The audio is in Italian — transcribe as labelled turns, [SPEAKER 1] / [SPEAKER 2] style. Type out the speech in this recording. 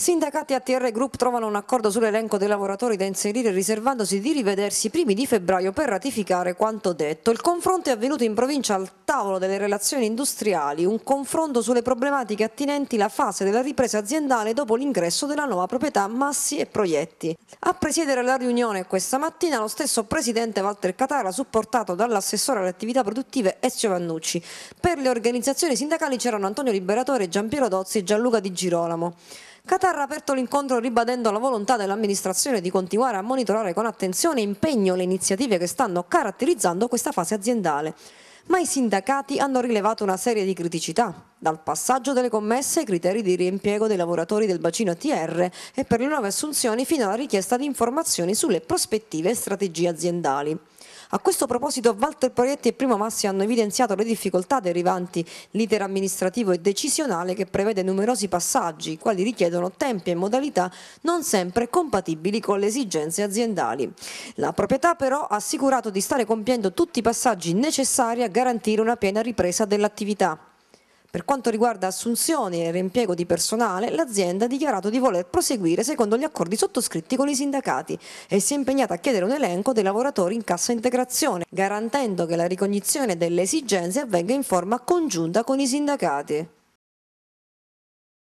[SPEAKER 1] Sindacati ATR Group trovano un accordo sull'elenco dei lavoratori da inserire riservandosi di rivedersi i primi di febbraio per ratificare quanto detto. Il confronto è avvenuto in provincia al tavolo delle relazioni industriali, un confronto sulle problematiche attinenti alla fase della ripresa aziendale dopo l'ingresso della nuova proprietà Massi e Proietti. A presiedere la riunione questa mattina lo stesso presidente Walter Catara supportato dall'assessore alle attività produttive Ezio Vannucci. Per le organizzazioni sindacali c'erano Antonio Liberatore, Giampiero Dozzi e Gianluca Di Girolamo. Qatar ha aperto l'incontro ribadendo la volontà dell'amministrazione di continuare a monitorare con attenzione e impegno le iniziative che stanno caratterizzando questa fase aziendale ma i sindacati hanno rilevato una serie di criticità, dal passaggio delle commesse ai criteri di riempiego dei lavoratori del bacino ATR e per le nuove assunzioni fino alla richiesta di informazioni sulle prospettive e strategie aziendali. A questo proposito Walter Proietti e Primo Massi hanno evidenziato le difficoltà derivanti l'iter amministrativo e decisionale che prevede numerosi passaggi, i quali richiedono tempi e modalità non sempre compatibili con le esigenze aziendali. La proprietà però ha assicurato di stare compiendo tutti i passaggi necessari a garantire una piena ripresa dell'attività. Per quanto riguarda assunzioni e reimpiego di personale, l'azienda ha dichiarato di voler proseguire secondo gli accordi sottoscritti con i sindacati e si è impegnata a chiedere un elenco dei lavoratori in cassa integrazione, garantendo che la ricognizione delle esigenze avvenga in forma congiunta con i sindacati.